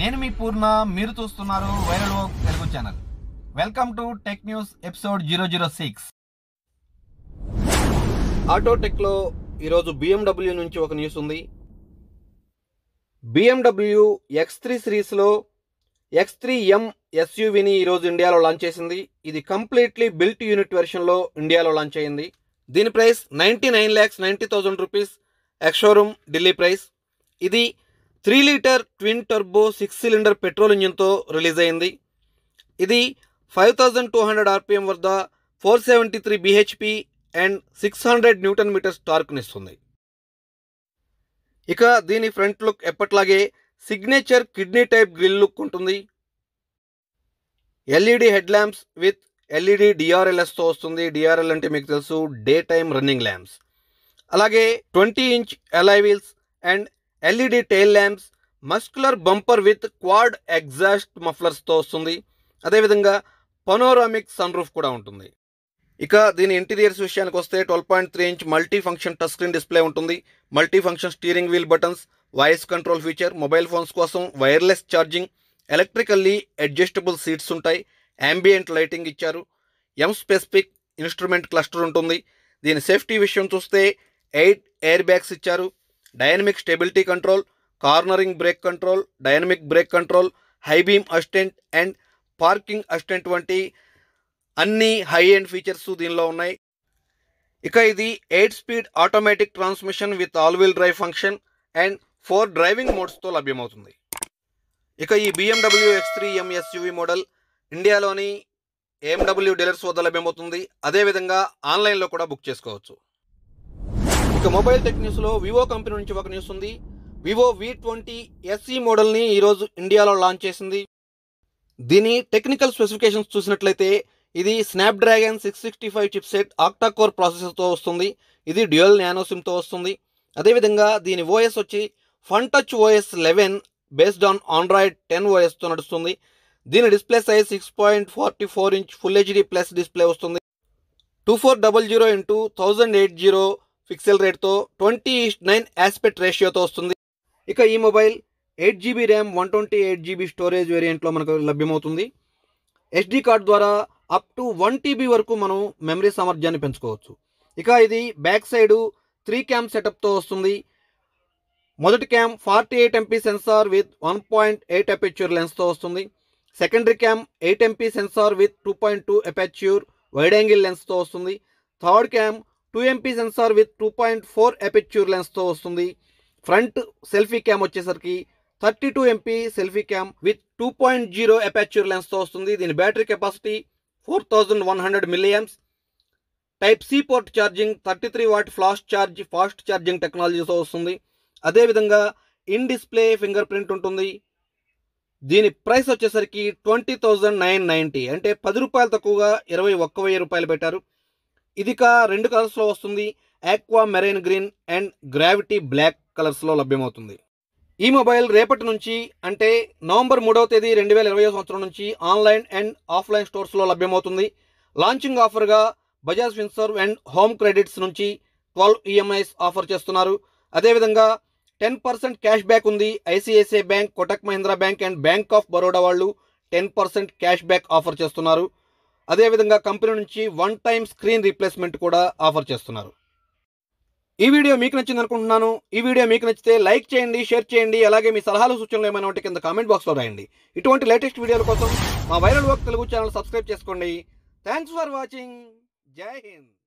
నేను మీ పూర్ణ మీరు చూస్తున్నారు viral work Telugu channel welcome to tech news episode zero zero six ఆటోటెక్లో ఈరోజు బిఎండబ్ల్యూ నుంచి ఒక న్యూస్ ఉంది బిఎండబ్ల్యూ ఎక్స్ త్రీ సిరీస్లో ఎక్స్ త్రీ ఎం ఎస్యూవిని ఈరోజు ఇండియాలో లాంచ్ చేసింది ఇది కంప్లీట్లీ బిల్ట్ యూనిట్ వెర్షన్లో ఇండియాలో లాంచ్ అయ్యింది దీని price ninety nine lakhs ninety thousand rupees X showroom Delhi price ఇది three litre twin turbo six cylinder petrol ఇంజిన్తో రిలీజ్ అయింది ఇది five thousand two hundred RPM వద్ద four seventy three BHP and six hundred newton metres టార్క్నిస్తుంది ఇక దీని front look ఎప్పట్లాగే signature kidney type grille look ఉంటుంది LED head lamps with LED డిఆర్ఎల్ఎస్తో వస్తుంది డిఆర్ఎల్ అంటే మీకు తెలుసు డే టైమ్ రన్నింగ్ ల్యాంప్స్ అలాగే twenty inch alloy and LED tail lamps muscular bumper with quad exhaust మఫ్లర్స్తో వస్తుంది అదేవిధంగా పనోరామిక్ సన్ రూఫ్ కూడా ఉంటుంది ఇక దీని ఇంటీరియర్స్ విషయానికి వస్తే twelve point three inch multi function touch screen display ఉంటుంది multi function steering wheel buttons voice control feature mobile phones కోసం wireless charging electrically adjustable seats ఉంటాయి అంబియంట్ లైటింగ్ ఇచ్చారు ఎం స్పెసిఫిక్ ఇన్స్ట్రుమెంట్ క్లస్టర్ ఉంటుంది దీని safety విషయం చూస్తే eight air bags ఇచ్చారు dynamic stability control cornering brake control dynamic brake control high beam and parking assistant వంటి అన్ని హై ఎండ్ ఫీచర్స్ దీనిలో ఉన్నాయి ఇక ఇది eight speed automatic transmission with all wheel drive function and four driving మోడ్స్తో లభ్యమవుతుంది ఇక ఈ BMW X three M SUV model ఇండియాలోని ఏఎండబ్ల్యూ డీలర్స్ వద్ద లభ్యమవుతుంది అదేవిధంగా ఆన్లైన్లో కూడా బుక్ చేసుకోవచ్చు ఇక మొబైల్ టెక్ లో వివో కంపెనీ నుంచి ఒక న్యూస్ ఉంది వివో వి ట్వంటీ ఎస్ఈ మోడల్ని ఈరోజు ఇండియాలో లాంచ్ చేసింది దీని టెక్నికల్ స్పెసిఫికేషన్స్ చూసినట్లయితే ఇది Snapdragon six sixty five chipset octa core ప్రాసెసర్తో వస్తుంది ఇది డ్యూయల్ నానో వస్తుంది అదేవిధంగా దీని ఓఎస్ వచ్చి fun touch OS eleven based on Android ten ఓఎస్తో నడుస్తుంది దీని display size six point forty four inch full HD plus display వస్తుంది two four double zero into thousand eight zero pixel రేట్తో twenty nine aspect రేషియోతో వస్తుంది ఇక ఈ mobile eight GB RAM one twenty eight GB storage వేరియంట్లో మనకు లభ్యమవుతుంది SD card ద్వారా up to one TB వరకు మనం మెమరీ సామర్థ్యాన్ని పెంచుకోవచ్చు ఇక ఇది బ్యాక్ సైడు త్రీ క్యామ్ సెటప్తో వస్తుంది మొదటి cam forty eight MP sensor with one point eight aperture లెన్స్తో వస్తుంది secondary cam eight MP sensor with two point two aperture wide angle లెన్స్తో వస్తుంది third cam two MP sensor with two point four aperture లెన్స్తో వస్తుంది front selfie cam వచ్చేసరికి thirty two MP selfie cam with two point zero aperture లెన్స్తో వస్తుంది దీని battery capacity four thousand one hundred milliamps type C port charging thirty three watt flash charge fast charging టెక్నాలజీతో వస్తుంది అదేవిధంగా in display finger print ఉంటుంది దీని price వచ్చేసరికి twenty thousand nine ninety అంటే పది రూపాయలు తక్కువగా ఇరవై ఒక్క వెయ్యి రూపాయలు పెట్టారు ఇది కా రెండు కలర్స్లో వస్తుంది aqua marine green and gravity black కలర్స్లో లభ్యమవుతుంది ఈ మొబైల్ రేపటి నుంచి అంటే నవంబర్ మూడవ తేదీ రెండు వేల ఇరవై సంవత్సరం నుంచి ఆన్లైన్ అండ్ ఆఫ్లైన్ స్టోర్స్లో లభ్యమవుతుంది లాంచింగ్ ఆఫర్గా Bajaj Finserv and home credits నుంచి ట్వెల్వ్ ఈఎంఐస్ ఆఫర్ చేస్తున్నారు అదేవిధంగా టెన్ పర్సెంట్ క్యాష్ బ్యాక్ ఉంది ICICI bank Kotak Mahindra bank and bank of Baroda వాళ్ళు ten percent cash back offer చేస్తున్నారు అదేవిధంగా కంపెనీ నుంచి వన్ టైం స్క్రీన్ రీప్లేస్మెంట్ కూడా ఆఫర్ చేస్తున్నారు ఈ వీడియో మీకు నచ్చింది అనుకుంటున్నాను ఈ వీడియో మీకు నచ్చితే లైక్ చేయండి షేర్ చేయండి అలాగే మీ సలహాలు సూచనలు ఏమైనా ఉంటే కింద కామెంట్ బాక్స్లో రాయండి ఇటువంటి లేటెస్ట్ వీడియోల కోసం మా viral work Telugu channel subscribe చేసుకోండి thanks for watching Jai Hind